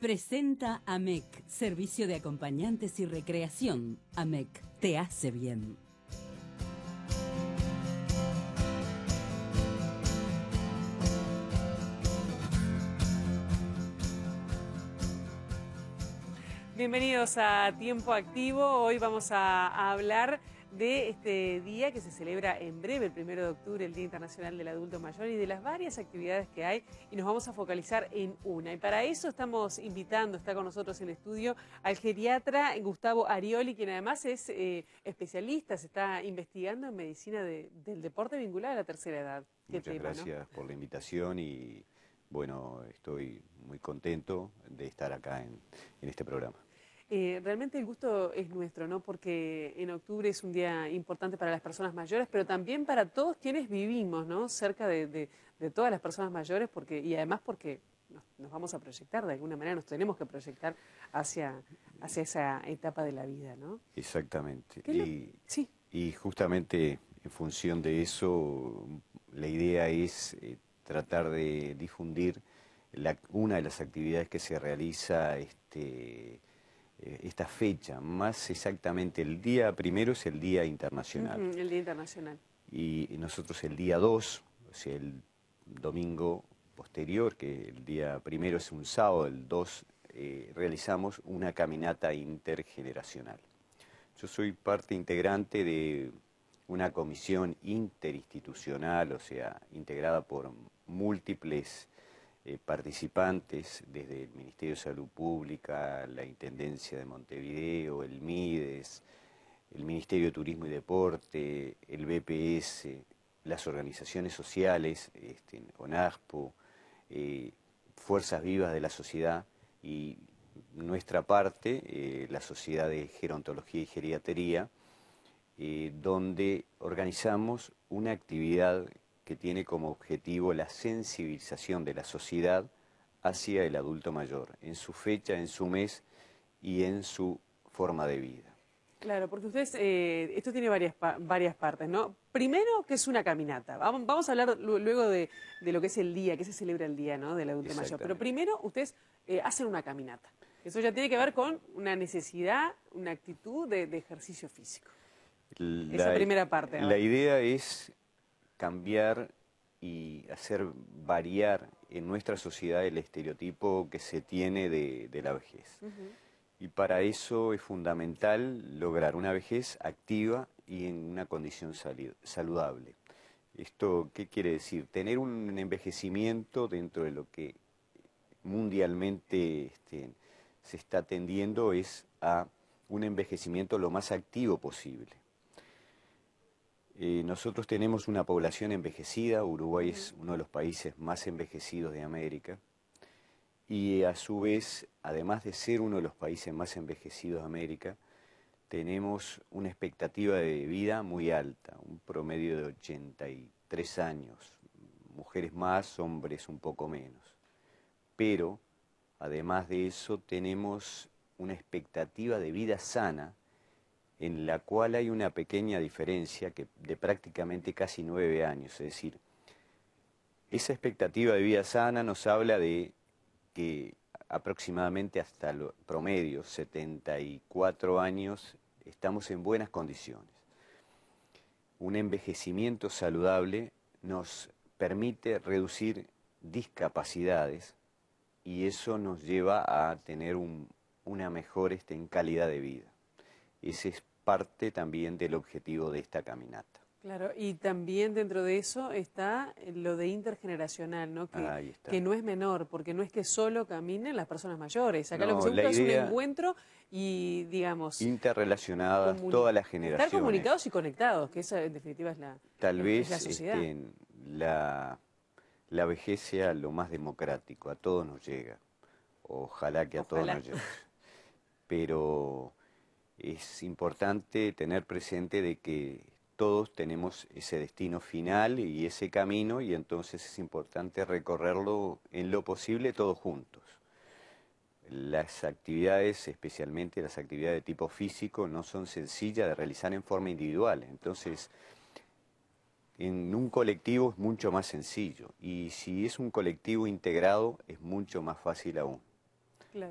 Presenta AMEC, Servicio de Acompañantes y Recreación. AMEC, te hace bien. Bienvenidos a Tiempo Activo. Hoy vamos a, hablar de este día que se celebra en breve, el primero de octubre, el Día Internacional del Adulto Mayor y de las varias actividades que hay y nos vamos a focalizar en una. Y para eso estamos invitando, está con nosotros en estudio al geriatra Gustavo Arioli, quien además es eh, especialista, se está investigando en medicina del deporte vinculado a la tercera edad. Muchas gracias por la invitación y bueno, estoy muy contento de estar acá en este programa. Eh, realmente el gusto es nuestro, ¿no? Porque en octubre es un día importante para las personas mayores, pero también para todos quienes vivimos, ¿no? Cerca de, todas las personas mayores, porque, y además porque nos, vamos a proyectar, de alguna manera nos tenemos que proyectar hacia, hacia esa etapa de la vida, ¿no? Exactamente. Y, sí. y, justamente en función de eso, la idea es eh, tratar de difundir una de las actividades que se realiza este, eh, esta fecha, más exactamente el día primero es el Día Internacional. el Día Internacional. Y nosotros el día 2, o sea, el domingo posterior, que el día primero es un sábado, el 2, eh, realizamos una caminata intergeneracional. Yo soy parte integrante de una comisión interinstitucional, o sea, integrada por múltiples eh, participantes desde el Ministerio de Salud Pública, la Intendencia de Montevideo, el MIDES, el Ministerio de Turismo y Deporte, el BPS, las organizaciones sociales, este, ONASPO, eh, fuerzas vivas de la sociedad y nuestra parte, eh, la Sociedad de Gerontología y Geriatería, donde organizamos una actividad que tiene como objetivo la sensibilización de la sociedad hacia el adulto mayor, en su fecha, en su mes y en su forma de vida. Claro, porque ustedes, eh, esto tiene varias, varias partes, ¿no? Primero, que es una caminata. Vamos, vamos a hablar luego de, lo que es el día, que se celebra el día, ¿no? Del adulto mayor. Pero primero, ustedes eh, hacen una caminata. Eso ya tiene que ver con una necesidad, una actitud de, ejercicio físico. Esa primera parte. La idea es cambiar y hacer variar en nuestra sociedad el estereotipo que se tiene de, la vejez. Y para eso es fundamental lograr una vejez activa y en una condición saludable. ¿Esto qué quiere decir? Tener un envejecimiento dentro de lo que mundialmente este, se está tendiendo es a un envejecimiento lo más activo posible. Eh, nosotros tenemos una población envejecida, Uruguay es uno de los países más envejecidos de América y a su vez, además de ser uno de los países más envejecidos de América, tenemos una expectativa de vida muy alta, un promedio de 83 años, mujeres más, hombres un poco menos. Pero, además de eso, tenemos una expectativa de vida sana en la cual hay una pequeña diferencia que, de prácticamente casi nueve años. Es decir, esa expectativa de vida sana nos habla de que aproximadamente hasta el promedio, 74 años, estamos en buenas condiciones. Un envejecimiento saludable nos permite reducir discapacidades y eso nos lleva a tener una mejor este, calidad de vida. Ese parte también del objetivo de esta caminata. Claro, y también dentro de eso está lo de intergeneracional, ¿no? Que, no es menor, porque no es que solo caminen las personas mayores. Acá lo que se busca es un encuentro y, digamos... Interrelacionadas todas las generaciones. Estar ¿eh? comunicados y conectados, que esa en definitiva es la Tal vez este, la, la, vejez sea lo más democrático, a todos nos llega. Ojalá que a todos nos llegue. Pero es importante tener presente de que todos tenemos ese destino final y ese camino y entonces es importante recorrerlo en lo posible todos juntos. Las actividades, especialmente las actividades de tipo físico, no son sencillas de realizar en forma individual. Entonces, en un colectivo es mucho más sencillo y si es un colectivo integrado es mucho más fácil aún.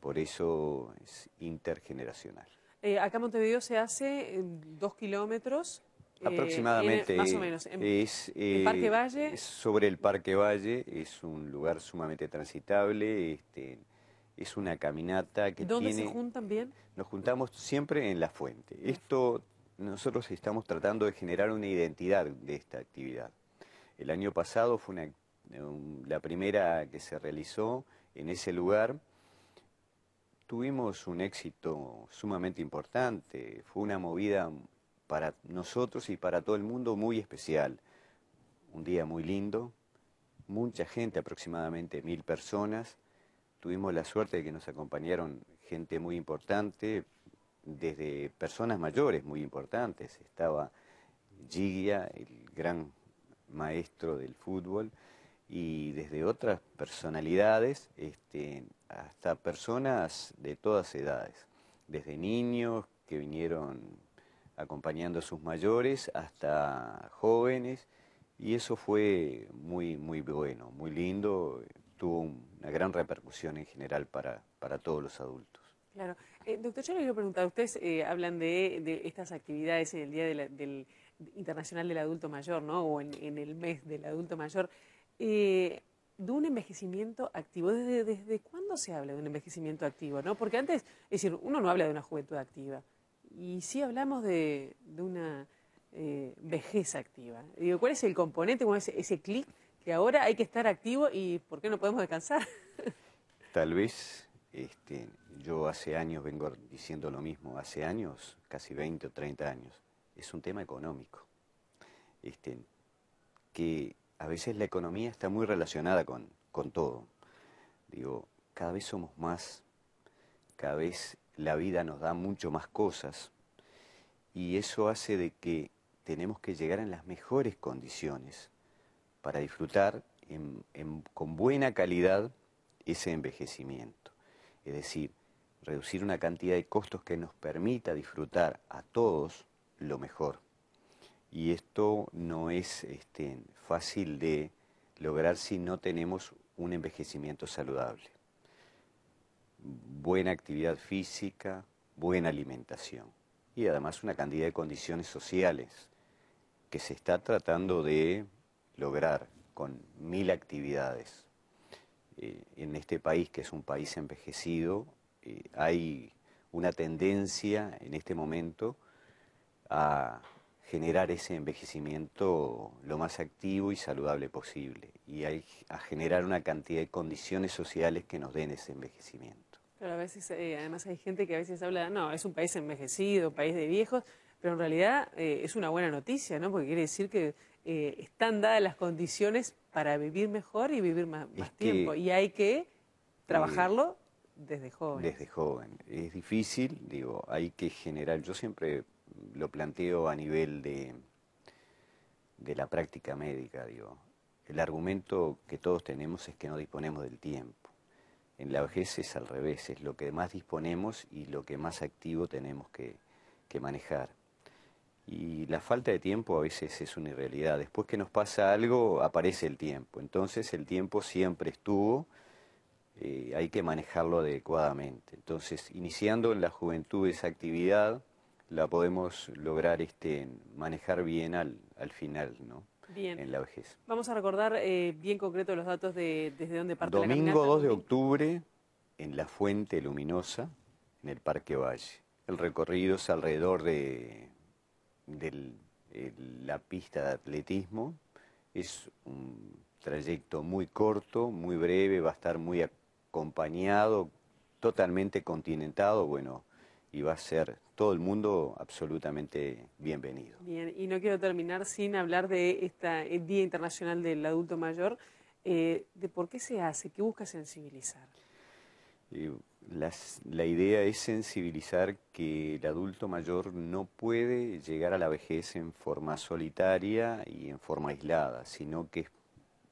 Por eso es intergeneracional. Eh, acá en Montevideo se hace en dos kilómetros. Eh, Aproximadamente. más o menos. Eh, es, Sobre el Parque Valle, es un lugar sumamente transitable. Este, es una caminata que ¿Dónde se juntan bien? Nos juntamos siempre en la fuente. Esto, nosotros estamos tratando de generar una identidad de esta actividad. El año pasado fue la primera que se realizó en ese lugar tuvimos un éxito sumamente importante. Fue una movida para nosotros y para todo el mundo muy especial. Un día muy lindo, mucha gente, aproximadamente mil personas. Tuvimos la suerte de que nos acompañaron gente muy importante, desde personas mayores muy importantes. Estaba Gigia, el gran maestro del fútbol, y desde otras personalidades, este, hasta personas de todas edades, desde niños que vinieron acompañando a sus mayores hasta jóvenes y eso fue muy, muy bueno, muy lindo, tuvo una gran repercusión en general para, todos los adultos. Claro. Eh, doctor, yo le quiero preguntar, ustedes eh, hablan de, estas actividades en el Día Internacional del Adulto Mayor, ¿no? O en, el mes del adulto mayor. Eh, de un envejecimiento activo. ¿Desde, desde se habla de un envejecimiento activo? ¿no? Porque antes, es decir, uno no habla de una juventud activa. Y sí hablamos de, una eh, vejez activa. Digo, ¿cuál es el componente, ese, ese clic que ahora hay que estar activo y por qué no podemos descansar? Tal vez este, yo hace años vengo diciendo lo mismo, hace años, casi 20 o 30 años, es un tema económico. Este, que a veces la economía está muy relacionada con, con todo. Digo, cada vez somos más, cada vez la vida nos da mucho más cosas y eso hace de que tenemos que llegar en las mejores condiciones para disfrutar con buena calidad ese envejecimiento. Es decir, reducir una cantidad de costos que nos permita disfrutar a todos lo mejor. Y esto no es este, fácil de lograr si no tenemos un envejecimiento saludable buena actividad física, buena alimentación y además una cantidad de condiciones sociales que se está tratando de lograr con mil actividades. Eh, en este país, que es un país envejecido, eh, hay una tendencia en este momento a generar ese envejecimiento lo más activo y saludable posible y hay a, generar una cantidad de condiciones sociales que nos den ese envejecimiento. Pero a veces, eh, además hay gente que a veces habla, no, es un país envejecido, país de viejos, pero en realidad eh, es una buena noticia, ¿no? Porque quiere decir que eh, están dadas las condiciones para vivir mejor y vivir más, más tiempo. Y hay que trabajarlo desde joven. Desde joven. Es difícil, digo, hay que generar, yo siempre lo planteo a nivel de, la práctica médica, digo. El argumento que todos tenemos es que no disponemos del tiempo. En la vejez es al revés, es lo que más disponemos y lo que más activo tenemos que, manejar. Y la falta de tiempo a veces es una irrealidad. Después que nos pasa algo, aparece el tiempo. Entonces el tiempo siempre estuvo, eh, hay que manejarlo adecuadamente. Entonces, iniciando en la juventud esa actividad, la podemos lograr este, manejar bien al, final, ¿no? Bien. En la vejez. Vamos a recordar eh, bien concreto los datos de desde dónde parte Domingo 2 de octubre, en la Fuente Luminosa, en el Parque Valle. El recorrido es alrededor de, la pista de atletismo. Es un trayecto muy corto, muy breve, va a estar muy acompañado, totalmente continentado, bueno, y va a ser todo el mundo absolutamente bienvenido. Bien, y no quiero terminar sin hablar de este Día Internacional del Adulto Mayor, eh, de por qué se hace, qué busca sensibilizar. la idea es sensibilizar que el adulto mayor no puede llegar a la vejez en forma solitaria y en forma aislada, sino que es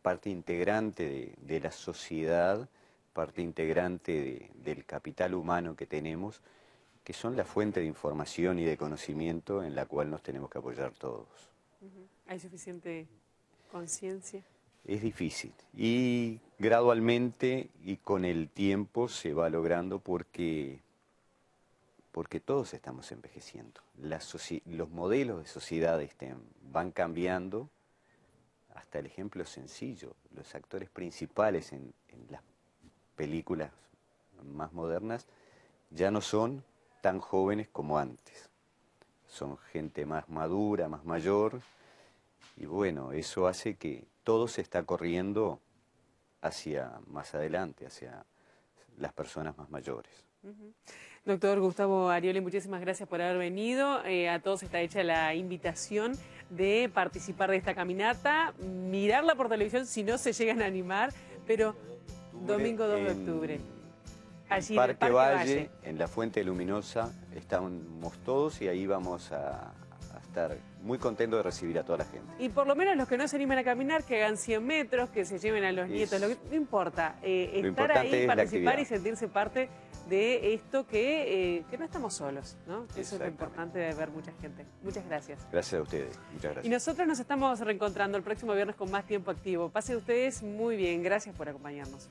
parte integrante de, la sociedad, parte integrante del capital humano que tenemos que son la fuente de información y de conocimiento en la cual nos tenemos que apoyar todos. ¿Hay suficiente conciencia? Es difícil y gradualmente y con el tiempo se va logrando porque, porque todos estamos envejeciendo. los modelos de sociedad van cambiando, hasta el ejemplo sencillo, los actores principales en las películas más modernas ya no son tan jóvenes como antes. Son gente más madura, más mayor, y bueno, eso hace que todo se está corriendo hacia más adelante, hacia las personas más mayores. Doctor Gustavo Arioli, muchísimas gracias por haber venido. Eh, a todos está hecha la invitación de participar de esta caminata, mirarla por televisión si no se llegan a animar, pero domingo 2 de octubre. En Parque, Valle, en la Fuente Luminosa, estamos todos y ahí vamos a, estar muy contentos de recibir a toda la gente. Y por lo menos los que no se animan a caminar, que hagan 100 metros, que se lleven a los nietos, no importa. Eh, estar ahí, participar y sentirse parte de esto eh, que, no estamos solos, ¿no? Eso es lo importante de ver mucha gente. Muchas gracias. Gracias a ustedes. Muchas gracias. Y nosotros nos estamos reencontrando el próximo viernes con más tiempo activo. Pase ustedes muy bien. Gracias por acompañarnos.